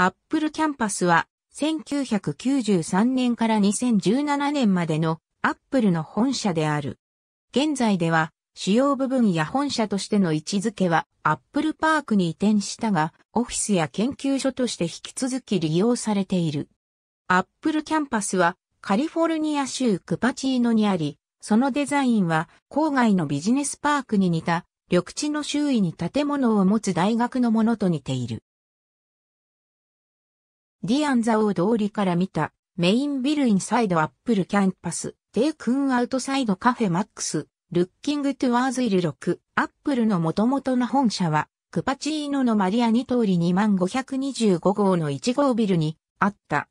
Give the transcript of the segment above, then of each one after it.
アップルキャンパスは1993年から2017年までのアップルの本社である。現在では主要部分や本社としての位置づけはアップルパークに移転したが、オフィスや研究所として引き続き利用されている。アップルキャンパスはカリフォルニア州クパチーノにあり、そのデザインは郊外のビジネスパークに似た緑地の周囲に建物を持つ大学のものと似ている。ディアンザ大通りから見た、メインビルインサイドアップルキャンパス、テイクンアウトサイドカフェマックス、ルッキングトゥワーズイル6、アップルの元々の本社は、クパチーノのマリアニ通り2525号の1号ビルにあった。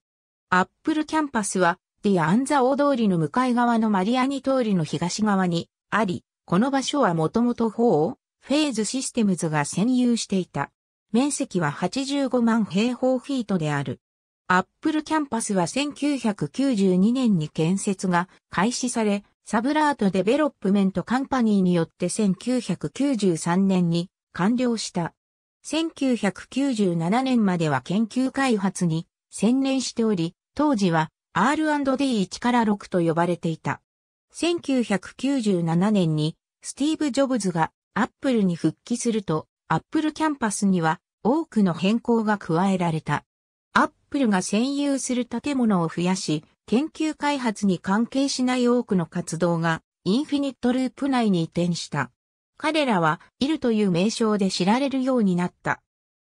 アップルキャンパスは、ディアンザ大通りの向かい側のマリアニ通りの東側にあり、この場所はもともと方をフェーズシステムズが占有していた。面積は85万平方フィートである。アップルキャンパスは1992年に建設が開始され、サブラートデベロップメントカンパニーによって1993年に完了した。1997年までは研究開発に専念しており、当時は R&D1 から6と呼ばれていた。1997年にスティーブ・ジョブズがアップルに復帰すると、アップルキャンパスには多くの変更が加えられた。クルが占有する建物を増やし、研究開発に関係しない多くの活動がインフィニットループ内に移転した。彼らは、イルという名称で知られるようになった。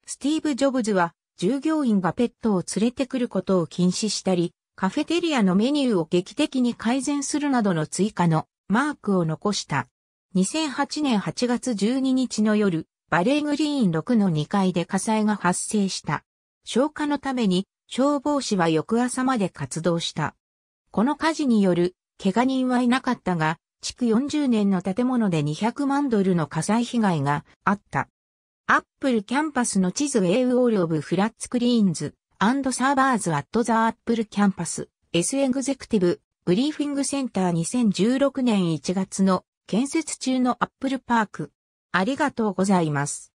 スティーブ・ジョブズは、従業員がペットを連れてくることを禁止したり、カフェテリアのメニューを劇的に改善するなどの追加のマークを残した。2008年8月12日の夜、バレーグリーン6の2階で火災が発生した。消火のために消防士は翌朝まで活動した。この火事による怪我人はいなかったが、築40年の建物で200万ドルの火災被害があった。アップルキャンパスの地図ウェイウォールオブフラッツクリーンズサーバーズアットザアップルキャンパス S エグゼクティブブリーフィングセンター2016年1月の建設中のアップルパーク。ありがとうございます。